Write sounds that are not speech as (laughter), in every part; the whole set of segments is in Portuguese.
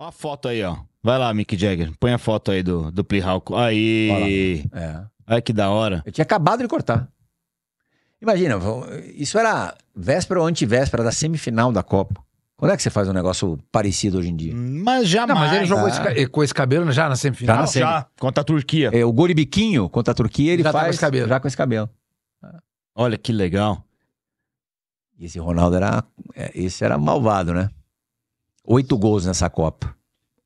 Uma foto aí, ó. Vai lá, Mick Jagger. Põe a foto aí do, do Plihauco. Aí. É. Olha que da hora. Eu tinha acabado de cortar. Imagina, isso era véspera ou antivéspera da semifinal da Copa. Quando é que você faz um negócio parecido hoje em dia? Hum, mas jamais. Não, mas ele jogou né? esse, com esse cabelo já na semifinal? Já, tá na semi. já. contra a Turquia. É, o Goribiquinho contra a Turquia, ele já faz tá com esse cabelo. já com esse cabelo. Olha que legal. E esse Ronaldo era, é, esse era malvado, né? Oito gols nessa Copa.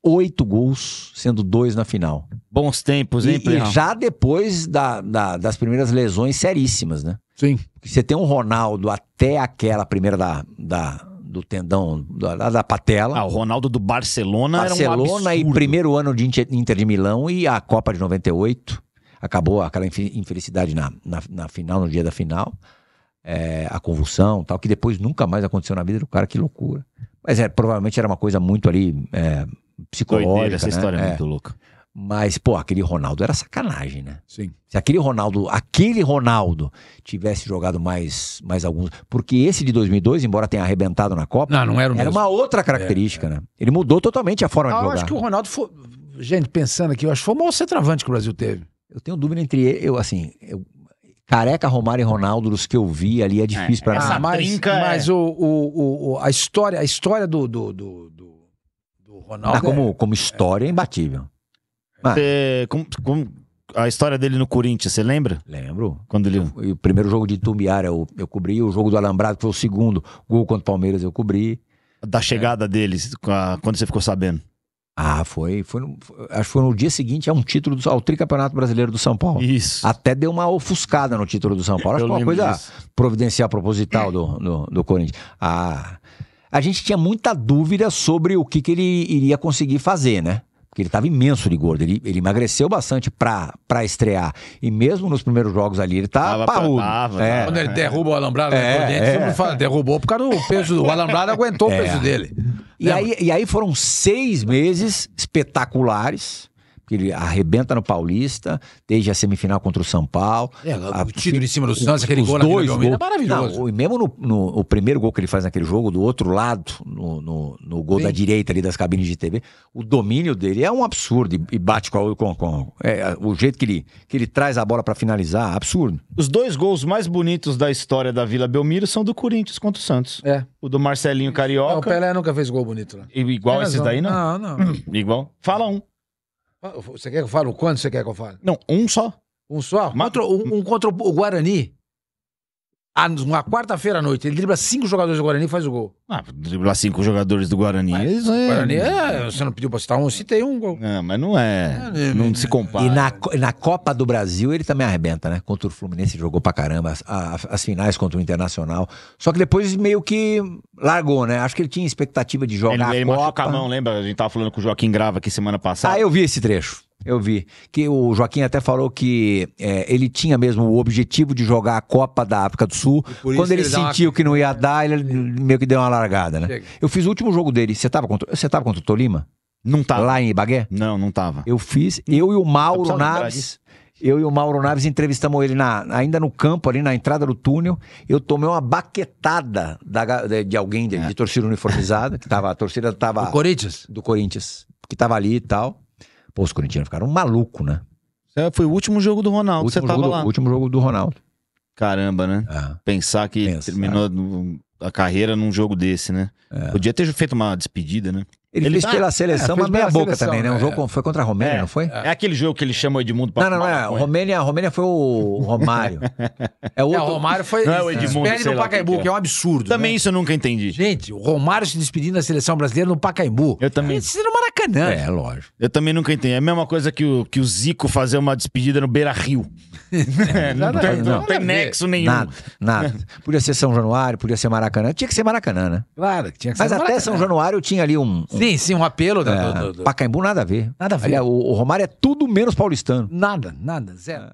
Oito gols, sendo dois na final. Bons tempos, hein, E, e já depois da, da, das primeiras lesões seríssimas, né? Sim. Você tem um Ronaldo até aquela primeira da, da, do tendão da, da patela. Ah, o Ronaldo do Barcelona, Barcelona um e primeiro ano de Inter de Milão e a Copa de 98. Acabou aquela infelicidade na, na, na final, no dia da final. É, a convulsão tal, que depois nunca mais aconteceu na vida do cara, que loucura. Mas é, provavelmente era uma coisa muito ali é, psicológica. Doideira, né? essa né? história é, é muito louca. Mas, pô, aquele Ronaldo era sacanagem, né? Sim. Se aquele Ronaldo, aquele Ronaldo tivesse jogado mais, mais alguns. Porque esse de 2002, embora tenha arrebentado na Copa. Não, não era o Era mesmo. uma outra característica, é, é. né? Ele mudou totalmente a forma ah, de jogar. Eu acho que o Ronaldo foi. Gente, pensando aqui, eu acho que foi o maior centroavante que o Brasil teve. Eu tenho dúvida entre. Eu, assim, eu Careca, Romário e Ronaldo, dos que eu vi ali, é difícil é, é. essa mim. Mas, trinca é mas é... o, o, o, a história, a história do, do, do, do Ronaldo. como, tá é... como história é imbatível. Ah. Cê, como, como a história dele no Corinthians, você lembra? Lembro. Quando ele... Eu, o primeiro jogo de Tumbiara eu, eu cobri, o jogo do Alambrado, que foi o segundo, gol contra o Palmeiras eu cobri. Da chegada é. deles, quando você ficou sabendo? Ah, foi, foi, no, Acho que foi no dia seguinte, é um título do, ao Tricampeonato Brasileiro do São Paulo. Isso. Até deu uma ofuscada no título do São Paulo. Acho que foi uma coisa disso. providencial, proposital do, do, do Corinthians. Ah. A gente tinha muita dúvida sobre o que, que ele iria conseguir fazer, né? porque ele estava imenso de gordo. Ele, ele emagreceu bastante para estrear. E mesmo nos primeiros jogos ali, ele estava tá parrudo. É. Quando ele derruba o alambrado, é, dentro, é. fala, derrubou por causa do peso. O alambrado aguentou o é. peso dele. E aí, e aí foram seis meses espetaculares que ele arrebenta no Paulista, desde a semifinal contra o São Paulo. É, o a, tiro em cima do Santos, aquele gol dois gols, é maravilhoso. Não, e mesmo no, no, o primeiro gol que ele faz naquele jogo, do outro lado, no, no, no gol Sim. da direita ali das cabines de TV, o domínio dele é um absurdo e, bate com, com, com é, o jeito que ele, que ele traz a bola para finalizar, absurdo. Os dois gols mais bonitos da história da Vila Belmiro são do Corinthians contra o Santos. É. O do Marcelinho Carioca. Não, o Pelé nunca fez gol bonito lá. Né? Igual esses daí, não? Não, não. Igual. Fala um. Você quer que eu fale o quanto você quer que eu fale? Não, um só. Um só? Mas... Contra, um, um, contra o Guarani. Ah, na quarta-feira à noite, ele dribla cinco jogadores do Guarani e faz o gol. Ah, driblar cinco jogadores do Guarani. Mas, é... Guarani é, você não pediu pra citar um, eu citei um gol. É, mas não é. é não é, se compara. E na, na Copa do Brasil ele também arrebenta, né? Contra o Fluminense jogou pra caramba. As, as, finais contra o Internacional. Só que depois meio que largou, né? Acho que ele tinha expectativa de jogar. Ele, a Copa. machuca a mão, lembra? A gente tava falando com o Joaquim Grava aqui semana passada. Ah, eu vi esse trecho. Eu vi. Que o Joaquim até falou que é, ele tinha mesmo o objetivo de jogar a Copa da África do Sul. Quando ele, ele sentiu uma... que não ia dar, ele meio que deu uma largada, né? Chega. Eu fiz o último jogo dele. Você estava contra, você tava contra o Tolima? Não tava. Lá em Ibagué? Não, não tava. Eu fiz. Eu e o Mauro Naves. Eu e o Mauro Naves entrevistamos ele na, ainda no campo, ali na entrada do túnel. Eu tomei uma baquetada da, de, de, alguém, de, é. de torcida uniformizada, que tava, a torcida tava. Do Corinthians? Do Corinthians, que tava ali e tal. Pô, os corintianos ficaram malucos, né? É, foi o último jogo do Ronaldo, último você tava lá. O último jogo do Ronaldo. Caramba, né? É. Pensar que terminou a carreira num jogo desse, né? É. Podia ter feito uma despedida, né? Ele, ele fez tá... pela é, seleção, é, mas meia boca seleção, também, né? Um é. jogo foi contra a Romênia, é, não foi? É aquele jogo que ele chama o Edmundo para Não, não, não. É. Romênia, a Romênia foi o (laughs) Romário. É outro... o Romário foi. Não é o Edmundo. Despede no Pacaembu, que é. um absurdo. Também né? isso eu nunca entendi. Gente, o Romário se despedindo da seleção brasileira no Pacaembu. Eu também. Isso no Maracanã. É, lógico. Eu também nunca entendi. É a mesma coisa que o, que o Zico fazer uma despedida no Beira Rio. (laughs) não, não, tem, não, não tem nexo nenhum. Nada, nada. Podia ser São Januário, podia ser Maracanã. Tinha que ser Maracanã, né? Claro que tinha que ser. Mas até São Januário eu tinha ali um Sim, sim, um apelo. É. do, do, do... Pacaembu nada a ver. Nada a ver. Aliás, o, o Romário é tudo menos paulistano. Nada, nada, zero. É.